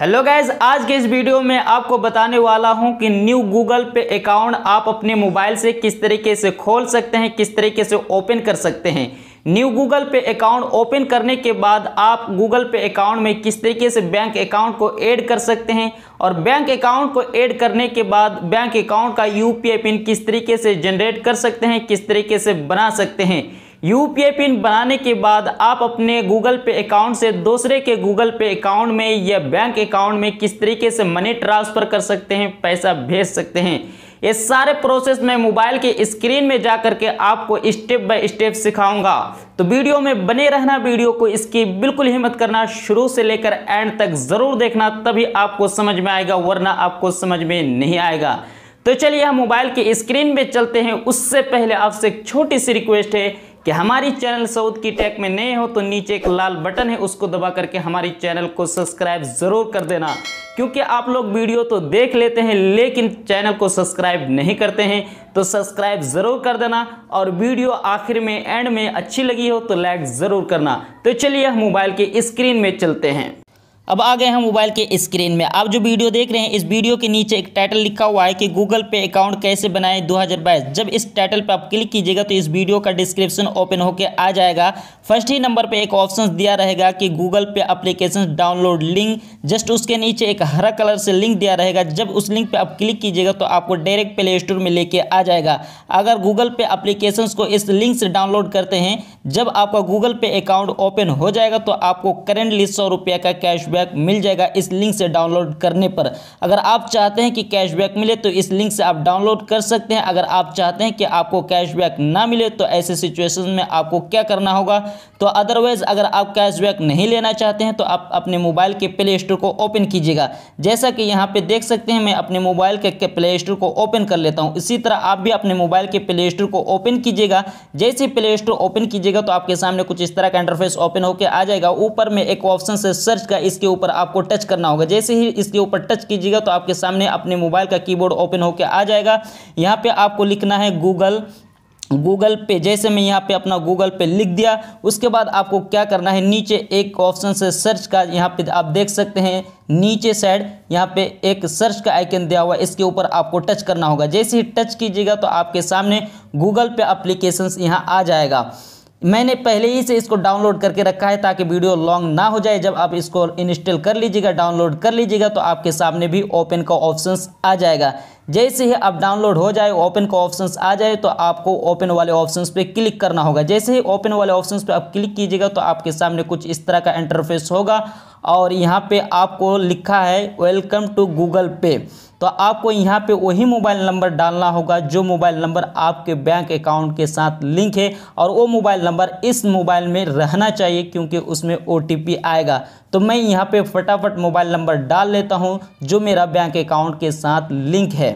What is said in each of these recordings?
hello guys आज के इस वीडियो में आपको बताने वाला हूं कि न्यू गूगल पे अकाउंट आप अपने मोबाइल से किस तरीके से खोल सकते हैं किस तरीके से ओपन कर सकते हैं new Google Pay account open करने के बाद आप गूगल पे अकाउंट में किस तरीके से बैंक अकाउंट को ऐड कर सकते हैं और बैंक अकाउंट को ऐड करने के बाद बैंक अकाउंट का यू पिन किस तरीके से जनरेट कर सकते हैं किस तरीके से बना सकते हैं यू पिन बनाने के बाद आप अपने गूगल पे अकाउंट से दूसरे के गूगल पे अकाउंट में या बैंक अकाउंट में किस तरीके से मनी ट्रांसफ़र कर सकते हैं पैसा भेज सकते हैं ये सारे प्रोसेस मैं मोबाइल के स्क्रीन में जा करके आपको स्टेप बाय स्टेप सिखाऊंगा तो वीडियो में बने रहना वीडियो को इसकी बिल्कुल हिम्मत करना शुरू से लेकर एंड तक ज़रूर देखना तभी आपको समझ में आएगा वरना आपको समझ में नहीं आएगा तो चलिए हम मोबाइल के स्क्रीन में चलते हैं उससे पहले आपसे एक छोटी सी रिक्वेस्ट है कि हमारी चैनल सऊद की टेक में नए हो तो नीचे एक लाल बटन है उसको दबा करके हमारी चैनल को सब्सक्राइब ज़रूर कर देना क्योंकि आप लोग वीडियो तो देख लेते हैं लेकिन चैनल को सब्सक्राइब नहीं करते हैं तो सब्सक्राइब ज़रूर कर देना और वीडियो आखिर में एंड में अच्छी लगी हो तो लाइक ज़रूर करना तो चलिए हम मोबाइल की स्क्रीन में चलते हैं अब आ गए हैं मोबाइल के स्क्रीन में आप जो वीडियो देख रहे हैं इस वीडियो के नीचे एक टाइटल लिखा हुआ है कि गूगल पे अकाउंट कैसे बनाएं 2022 जब इस टाइटल पर आप क्लिक कीजिएगा तो इस वीडियो का डिस्क्रिप्शन ओपन होकर आ जाएगा फर्स्ट ही नंबर पे एक ऑप्शन दिया रहेगा कि गूगल पे अप्लीकेशन डाउनलोड लिंक जस्ट उसके नीचे एक हरा कलर से लिंक दिया रहेगा जब उस लिंक पर आप क्लिक कीजिएगा तो आपको डायरेक्ट प्ले स्टोर में लेके आ जाएगा अगर गूगल पे अप्लीकेशन को इस लिंक से डाउनलोड करते हैं जब आपका गूगल पे अकाउंट ओपन हो जाएगा तो आपको करेंटली सौ रुपये का कैशबैक मिल जाएगा इस लिंक से डाउनलोड करने पर अगर आप चाहते हैं कि कैशबैक मिले तो इस लिंक से आप डाउनलोड कर सकते हैं अगर आप चाहते हैं कि आपको कैशबैक ना मिले तो ऐसे सिचुएशन में आपको क्या करना होगा तो अदरवाइज़ अगर आप कैशबैक नहीं लेना चाहते हैं तो आप अपने मोबाइल के प्ले स्टोर को ओपन कीजिएगा जैसा कि यहाँ पर देख सकते हैं मैं अपने मोबाइल के प्ले स्टोर को ओपन कर लेता हूँ इसी तरह आप भी अपने मोबाइल के प्ले स्टोर को ओपन कीजिएगा जैसे प्ले स्टोर ओपन कीजिएगा करेगा तो आपके सामने कुछ इस तरह का इंटरफेस ओपन होकर आ जाएगा ऊपर में एक ऑप्शन से सर्च का इसके ऊपर आपको टच करना होगा जैसे ही इसके ऊपर टच कीजिएगा तो आपके सामने अपने मोबाइल का कीबोर्ड ओपन होकर आ जाएगा यहाँ पे आपको लिखना है गूगल गूगल पे जैसे मैं यहाँ पे अपना गूगल पे लिख दिया उसके बाद आपको क्या करना है नीचे एक ऑप्शन से सर्च का यहाँ पे आप देख सकते हैं नीचे साइड यहाँ पे एक सर्च का आइकन दिया हुआ है इसके ऊपर आपको टच करना होगा जैसे ही टच कीजिएगा तो आपके सामने गूगल पे अप्लीकेशंस यहाँ आ जाएगा मैंने पहले ही से इसको डाउनलोड करके रखा है ताकि वीडियो लॉन्ग ना हो जाए जब आप इसको इंस्टॉल कर लीजिएगा डाउनलोड कर लीजिएगा तो आपके सामने भी ओपन का ऑप्शन आ जाएगा जैसे ही आप डाउनलोड हो जाए ओपन का ऑप्शन आ जाए तो आपको ओपन वाले ऑप्शन पे क्लिक करना होगा जैसे ही ओपन वाले ऑप्शन पे आप क्लिक कीजिएगा तो आपके सामने कुछ इस तरह का इंटरफेस होगा और यहाँ पे आपको लिखा है वेलकम टू गूगल पे तो आपको यहाँ पे वही मोबाइल नंबर डालना होगा जो मोबाइल नंबर आपके बैंक अकाउंट के साथ लिंक है और वो मोबाइल नंबर इस मोबाइल में रहना चाहिए क्योंकि उसमें ओ आएगा तो मैं यहाँ पे फटाफट मोबाइल नंबर डाल लेता हूँ जो मेरा बैंक अकाउंट के साथ लिंक है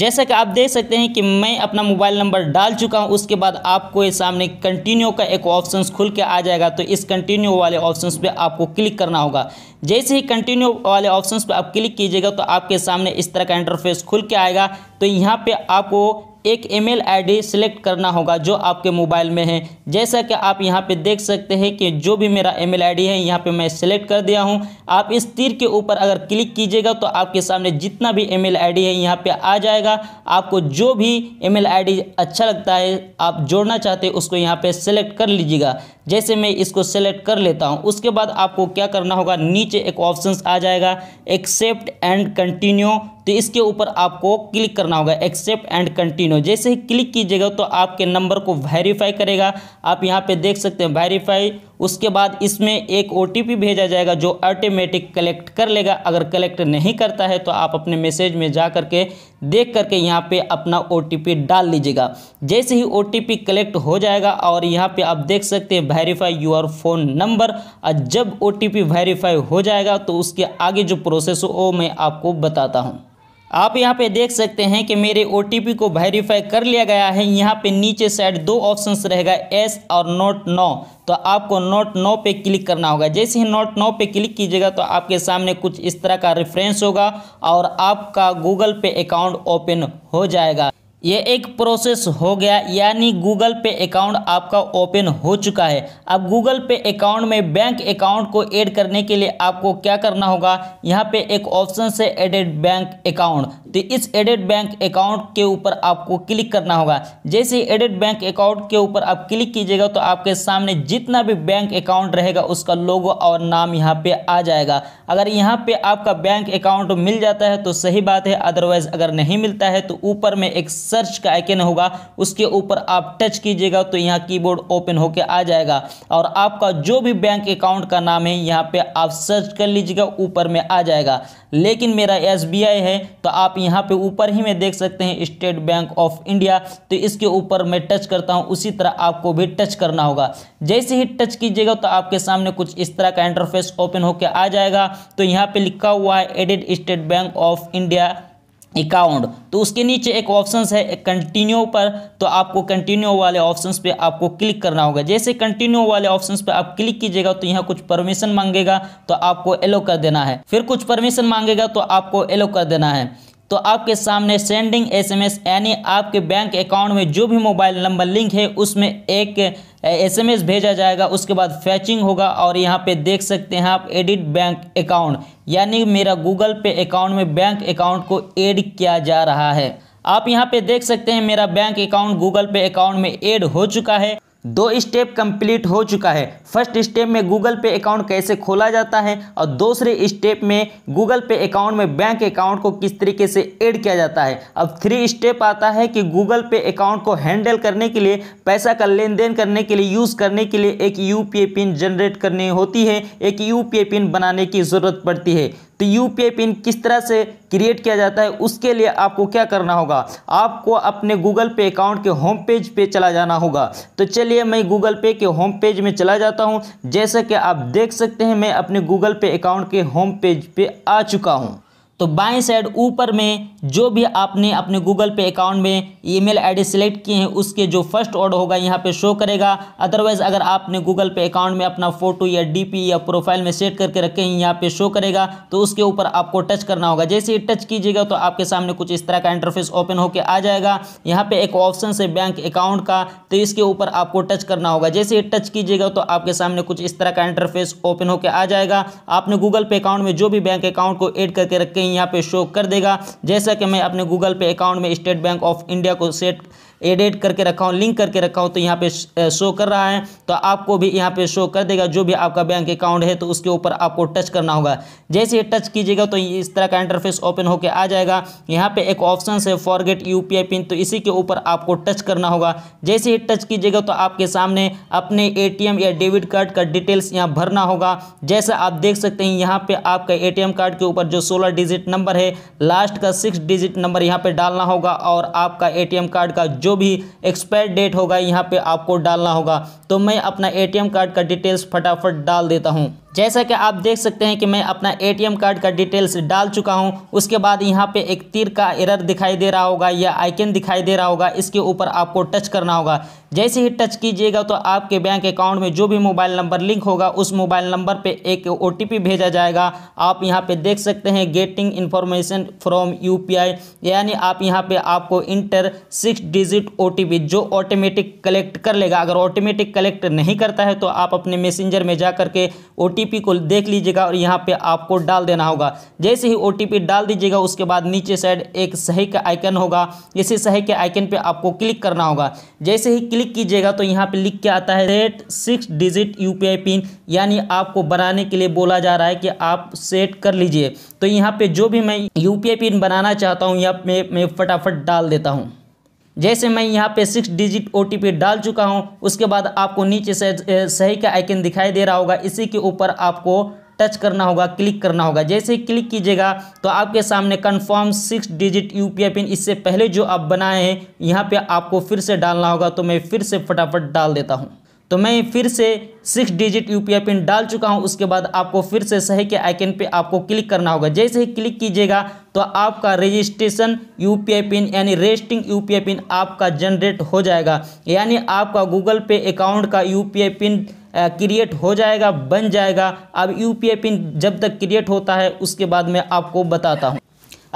जैसा कि आप देख सकते हैं कि मैं अपना मोबाइल नंबर डाल चुका हूं उसके बाद आपको ये सामने कंटिन्यू का एक ऑप्शन खुल के आ जाएगा तो इस कंटिन्यू वाले ऑप्शन पे आपको क्लिक करना होगा जैसे ही कंटिन्यू वाले ऑप्शन पे आप क्लिक कीजिएगा तो आपके सामने इस तरह का इंटरफेस खुल के आएगा तो यहाँ पे आपको एक ईमेल आईडी सेलेक्ट करना होगा जो आपके मोबाइल में है जैसा कि आप यहाँ पर देख सकते हैं कि जो भी मेरा ईमेल आईडी है यहाँ पर मैं सिलेक्ट कर दिया हूँ आप इस तीर के ऊपर अगर क्लिक कीजिएगा तो आपके सामने जितना भी ईमेल आईडी है यहाँ पे आ जाएगा आपको जो भी ईमेल आईडी अच्छा लगता है आप जोड़ना चाहते हैं उसको यहाँ पर सेलेक्ट कर लीजिएगा जैसे मैं इसको सेलेक्ट कर लेता हूँ उसके बाद आपको क्या करना होगा नीचे एक ऑप्शन आ जाएगा एक्सेप्ट एंड कंटिन्यू तो इसके ऊपर आपको क्लिक करना होगा एक्सेप्ट एंड कंटिन्यू जैसे ही क्लिक कीजिएगा तो आपके नंबर को वेरीफाई करेगा आप यहाँ पे देख सकते हैं वेरीफाई उसके बाद इसमें एक ओ भेजा जाएगा जो ऑटोमेटिक कलेक्ट कर लेगा अगर कलेक्ट नहीं करता है तो आप अपने मैसेज में जा करके देख करके यहाँ पे अपना ओ डाल लीजिएगा जैसे ही ओ कलेक्ट हो जाएगा और यहाँ पे आप देख सकते हैं वेरीफाई योर फ़ोन नंबर और जब ओ वेरीफाई हो जाएगा तो उसके आगे जो प्रोसेस हो वो मैं आपको बताता हूँ आप यहाँ पे देख सकते हैं कि मेरे ओ को वेरीफाई कर लिया गया है यहाँ पे नीचे साइड दो ऑप्शंस रहेगा एस और नोट नौ तो आपको नोट नौ पे क्लिक करना होगा जैसे ही नोट नौ पे क्लिक कीजिएगा तो आपके सामने कुछ इस तरह का रेफरेंस होगा और आपका गूगल पे अकाउंट ओपन हो जाएगा ये एक प्रोसेस हो गया यानी गूगल पे अकाउंट आपका ओपन हो चुका है अब गूगल पे अकाउंट में बैंक अकाउंट को ऐड करने के लिए आपको क्या करना होगा यहाँ पे एक ऑप्शन से एडेड बैंक अकाउंट तो इस एडेड बैंक अकाउंट के ऊपर आपको क्लिक करना होगा जैसे एडेड बैंक अकाउंट के ऊपर आप क्लिक कीजिएगा तो आपके सामने जितना भी बैंक अकाउंट रहेगा उसका लोगो और नाम यहाँ पर आ जाएगा अगर यहाँ पर आपका बैंक अकाउंट मिल जाता है तो सही बात है अदरवाइज़ अगर नहीं मिलता है तो ऊपर में एक सर्च का आइकन होगा उसके ऊपर आप टच कीजिएगा तो यहाँ कीबोर्ड ओपन होकर आ जाएगा और आपका जो भी बैंक अकाउंट का नाम है यहाँ पे आप सर्च कर लीजिएगा ऊपर में आ जाएगा लेकिन मेरा एस है तो आप यहाँ पे ऊपर ही में देख सकते हैं स्टेट बैंक ऑफ इंडिया तो इसके ऊपर मैं टच करता हूँ उसी तरह आपको भी टच करना होगा जैसे ही टच कीजिएगा तो आपके सामने कुछ इस तरह का इंटरफेस ओपन होकर आ जाएगा तो यहाँ पे लिखा हुआ है edit State Bank of India account तो उसके नीचे एक ऑप्शन है कंटिन्यू पर तो आपको कंटिन्यू वाले ऑप्शन पे आपको क्लिक करना होगा जैसे कंटिन्यू वाले ऑप्शन पे आप क्लिक कीजिएगा तो यहाँ कुछ परमिशन मांगेगा तो आपको एलो कर देना है फिर कुछ परमिशन मांगेगा तो आपको एलो कर देना है तो आपके सामने सेंडिंग एसएमएस यानी आपके बैंक अकाउंट में जो भी मोबाइल नंबर लिंक है उसमें एक एसएमएस भेजा जाएगा उसके बाद फैचिंग होगा और यहाँ पे देख सकते हैं आप एडिट बैंक अकाउंट यानी मेरा गूगल पे अकाउंट में बैंक अकाउंट को एड किया जा रहा है आप यहाँ पे देख सकते हैं मेरा bank account Google Pay account में एड हो चुका है दो स्टेप कंप्लीट हो चुका है फर्स्ट स्टेप में गूगल पे अकाउंट कैसे खोला जाता है और दूसरे स्टेप में गूगल पे अकाउंट में बैंक अकाउंट को किस तरीके से ऐड किया जाता है अब थ्री स्टेप आता है कि गूगल पे अकाउंट को हैंडल करने के लिए पैसा का लेन देन करने के लिए यूज़ करने के लिए एक यू पिन जनरेट करनी होती है एक यू पिन बनाने की ज़रूरत पड़ती है तो यू पिन किस तरह से क्रिएट किया जाता है उसके लिए आपको क्या करना होगा आपको अपने गूगल पे अकाउंट के होम पेज पे चला जाना होगा तो चलिए मैं गूगल पे के होम पेज में चला जाता हूँ जैसा कि आप देख सकते हैं मैं अपने गूगल पे अकाउंट के होम पेज पर आ चुका हूँ तो बाएं साइड ऊपर में जो भी आपने अपने गूगल पे अकाउंट में ईमेल आईडी सेलेक्ट किए हैं उसके जो फर्स्ट ऑर्डर होगा यहाँ पे शो करेगा अदरवाइज़ अगर आपने गूगल पे अकाउंट में अपना फ़ोटो या डीपी या प्रोफाइल में सेट करके रखे हैं यहाँ पे शो करेगा तो उसके ऊपर आपको टच करना होगा जैसे ही टच कीजिएगा तो आपके सामने कुछ इस तरह का इंटरफेस ओपन होकर आ जाएगा यहाँ पे एक ऑप्शन से बैंक अकाउंट का तो इसके ऊपर आपको टच करना होगा जैसे ही टच कीजिएगा तो आपके सामने कुछ इस तरह का इंटरफेस ओपन होकर आ जाएगा आपने गूगल पे अकाउंट में जो भी बैंक अकाउंट को एड करके रखे हैं यहाँ पे शो कर देगा जैसा कि मैं अपने गूगल पे अकाउंट में स्टेट बैंक ऑफ इंडिया को सेट एडिट करके रखा हूँ लिंक करके रखा हूँ तो यहाँ पे शो कर रहा है तो आपको भी यहाँ पे शो कर देगा जो भी आपका बैंक अकाउंट है तो उसके ऊपर आपको टच करना होगा जैसे ये टच कीजिएगा तो इस तरह का इंटरफेस ओपन होकर आ जाएगा यहाँ पे एक ऑप्शन है फॉरगेट यू पिन तो इसी के ऊपर आपको टच करना होगा जैसे ही टच कीजिएगा तो आपके सामने अपने ए या डेबिट कार्ड का डिटेल्स यहाँ भरना होगा जैसा आप देख सकते हैं यहाँ पर आपका ए कार्ड के ऊपर जो सोलह डिजिट नंबर है लास्ट का सिक्स डिजिट नंबर यहाँ पर डालना होगा और आपका ए कार्ड का जो जो भी एक्सपायर डेट होगा यहाँ पे आपको डालना होगा तो मैं अपना एटीएम कार्ड का डिटेल्स फटाफट डाल देता हूँ जैसा कि आप देख सकते हैं कि मैं अपना एटीएम कार्ड का डिटेल्स डाल चुका हूं उसके बाद यहां पे एक तीर का एरर दिखाई दे रहा होगा या आइकन दिखाई दे रहा होगा इसके ऊपर आपको टच करना होगा जैसे ही टच कीजिएगा तो आपके बैंक अकाउंट में जो भी मोबाइल नंबर लिंक होगा उस मोबाइल नंबर पे एक ओ भेजा जाएगा आप यहाँ पे देख सकते हैं गेटिंग इन्फॉर्मेशन फ्रॉम यू यानी आप यहाँ पे आपको इंटर सिक्स डिजिट ओ जो ऑटोमेटिक कलेक्ट कर लेगा अगर ऑटोमेटिक कलेक्ट नहीं करता है तो आप अपने मैसेंजर में जा करके ओ को देख लीजिएगा और यहाँ पे आपको डाल देना होगा जैसे ही ओ डाल दीजिएगा उसके बाद नीचे साइड एक सही का आइकन होगा इसी सही के आइकन पर आपको क्लिक करना होगा जैसे ही क्लिक कीजिएगा तो यहाँ पर लिख के आता है rate six digit U PIN यानी आपको बनाने के लिए बोला जा रहा है कि आप सेट कर लीजिए तो यहाँ पर जो भी मैं यू पिन बनाना चाहता हूँ या मैं फटाफट डाल देता हूँ जैसे मैं यहाँ पे सिक्स डिजिट ओ डाल चुका हूँ उसके बाद आपको नीचे से सही का आइकन दिखाई दे रहा होगा इसी के ऊपर आपको टच करना होगा क्लिक करना होगा जैसे ही क्लिक कीजिएगा तो आपके सामने confirm six digit U PIN इससे पहले जो आप बनाए हैं यहाँ पे आपको फिर से डालना होगा तो मैं फिर से फटाफट डाल देता हूँ तो मैं फिर से सिक्स डिजिट यू पिन डाल चुका हूँ उसके बाद आपको फिर से सही के आइकन पे आपको क्लिक करना होगा जैसे ही क्लिक कीजिएगा तो आपका रजिस्ट्रेशन यू पिन यानी रजिस्टिंग यू पिन आपका जनरेट हो जाएगा यानी आपका गूगल पे अकाउंट का यू पिन क्रिएट हो जाएगा बन जाएगा अब यू पिन जब तक क्रिएट होता है उसके बाद मैं आपको बताता हूँ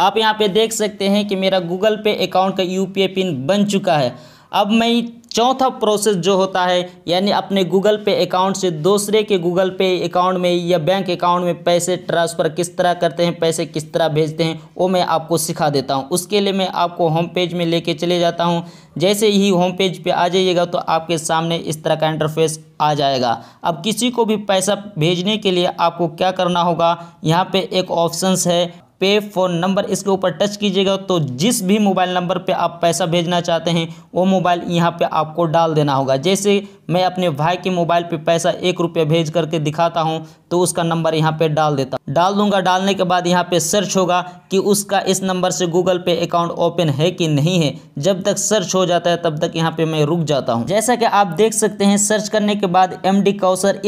आप यहाँ पे देख सकते हैं कि मेरा गूगल पे अकाउंट का यू पिन बन चुका है अब मैं चौथा प्रोसेस जो होता है यानी अपने गूगल पे अकाउंट से दूसरे के गूगल पे अकाउंट में या बैंक अकाउंट में पैसे ट्रांसफ़र किस तरह करते हैं पैसे किस तरह भेजते हैं वो मैं आपको सिखा देता हूँ उसके लिए मैं आपको होम पेज में लेके चले जाता हूँ जैसे ही होम पेज पे आ जाइएगा तो आपके सामने इस तरह का इंटरफेस आ जाएगा अब किसी को भी पैसा भेजने के लिए आपको क्या करना होगा यहाँ पर एक ऑप्शन है पे फ़ोन नंबर इसके ऊपर टच कीजिएगा तो जिस भी मोबाइल नंबर पे आप पैसा भेजना चाहते हैं वो मोबाइल यहाँ पे आपको डाल देना होगा जैसे मैं अपने भाई के मोबाइल पे पैसा एक रुपये भेज करके दिखाता हूँ तो उसका नंबर यहाँ पे डाल देता डाल दूंगा डालने के बाद यहाँ पे सर्च होगा कि उसका इस नंबर से गूगल पे अकाउंट ओपन है कि नहीं है जब तक सर्च हो जाता है तब तक यहाँ पे मैं रुक जाता हूँ जैसा कि आप देख सकते हैं सर्च करने के बाद एम डी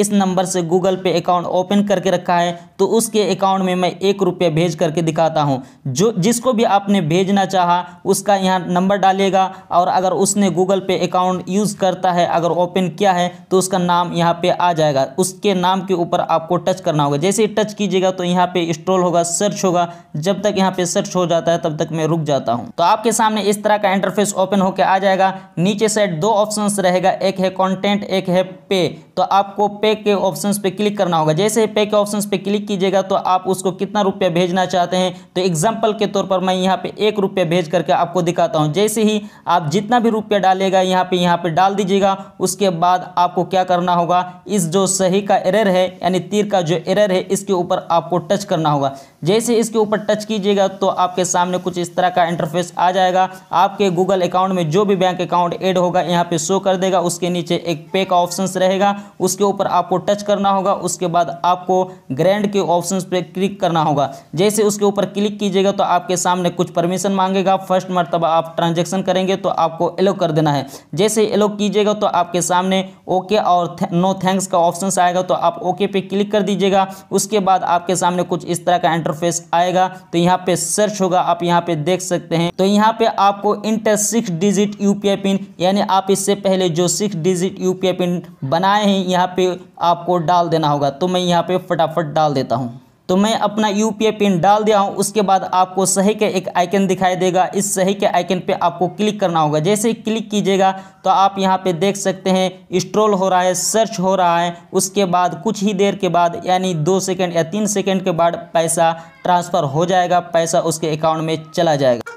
इस नंबर से गूगल पे अकाउंट ओपन करके रखा है तो उसके अकाउंट में मैं एक रुपये भेज करके करके दिखाता हूँ जो जिसको भी आपने भेजना चाहा उसका यहाँ नंबर डालिएगा और अगर उसने गूगल पे अकाउंट यूज़ करता है अगर ओपन किया है तो उसका नाम यहाँ पे आ जाएगा उसके नाम के ऊपर आपको टच करना होगा जैसे ही टच कीजिएगा तो यहाँ पे स्ट्रोल होगा सर्च होगा जब तक यहाँ पे सर्च हो जाता है तब तक मैं रुक जाता हूँ तो आपके सामने इस तरह का इंटरफेस ओपन होकर आ जाएगा नीचे साइड दो ऑप्शन रहेगा एक है कॉन्टेंट एक है पे तो आपको पे के ऑप्शन पर क्लिक करना होगा जैसे पे के ऑप्शन पर क्लिक कीजिएगा तो आप उसको कितना रुपया भेजना चाहते जाते हैं तो एग्जाम्पल के तौर पर मैं यहाँ पे एक रुपये भेज करके आपको दिखाता हूँ जैसे ही आप जितना भी रुपया डालेगा यहाँ पे यहाँ पे डाल दीजिएगा उसके बाद आपको क्या करना होगा इस जो सही का एरर है यानी तीर का जो एरर है इसके ऊपर आपको टच करना होगा जैसे इसके ऊपर टच कीजिएगा तो आपके सामने कुछ इस तरह का इंटरफेस आ जाएगा आपके गूगल अकाउंट में जो भी बैंक अकाउंट ऐड होगा यहाँ पे शो कर देगा उसके नीचे एक पे का ऑप्शंस रहेगा उसके ऊपर आपको टच करना होगा उसके बाद आपको ग्रैंड के ऑप्शंस पे क्लिक करना होगा जैसे उस इसके ऊपर क्लिक कीजिएगा तो आपके सामने कुछ परमिशन मांगेगा फर्स्ट मरतबा आप ट्रांजेक्शन करेंगे तो आपको एलो कर देना है जैसे एलो कीजिएगा तो आपके सामने ओके और नो थैंक्स का ऑप्शन आएगा तो आप ओके पे क्लिक कर दीजिएगा उसके बाद आपके सामने कुछ इस तरह का इंटरफेस आएगा तो यहाँ पे सर्च होगा आप यहाँ पे देख सकते हैं तो यहाँ पे आपको enter six digit UPI PIN यानी आप इससे पहले जो सिक्स डिजिट यूपीआई पिन बनाए हैं यहाँ पे आपको डाल देना होगा तो मैं यहाँ पे फटाफट डाल देता हूँ तो मैं अपना यू पिन डाल दिया हूँ उसके बाद आपको सही के एक आइकन दिखाई देगा इस सही के आइकन पर आपको क्लिक करना होगा जैसे ही क्लिक कीजिएगा तो आप यहाँ पर देख सकते हैं स्ट्रोल हो रहा है सर्च हो रहा है उसके बाद कुछ ही देर के बाद यानी दो सेकेंड या तीन सेकेंड के बाद पैसा ट्रांसफ़र हो जाएगा पैसा उसके अकाउंट में चला जाएगा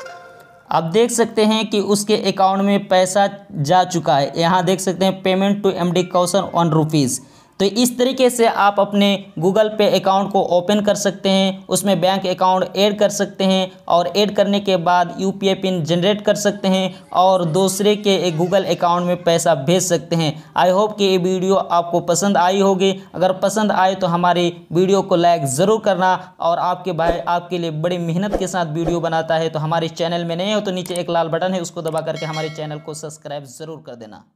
आप देख सकते हैं कि उसके अकाउंट में पैसा जा चुका है यहाँ देख सकते हैं पेमेंट टू एम डी कौशन वन रुपीज़ तो इस तरीके से आप अपने गूगल पे अकाउंट को ओपन कर सकते हैं उसमें बैंक अकाउंट ऐड कर सकते हैं और ऐड करने के बाद यू पिन जनरेट कर सकते हैं और दूसरे के एक गूगल अकाउंट में पैसा भेज सकते हैं आई होप कि ये वीडियो आपको पसंद आई होगी अगर पसंद आए तो हमारे वीडियो को लाइक ज़रूर करना और आपके भाई आपके लिए बड़ी मेहनत के साथ वीडियो बनाता है तो हमारे चैनल में नहीं हो तो नीचे एक लाल बटन है उसको दबा करके हमारे चैनल को सब्सक्राइब ज़रूर कर देना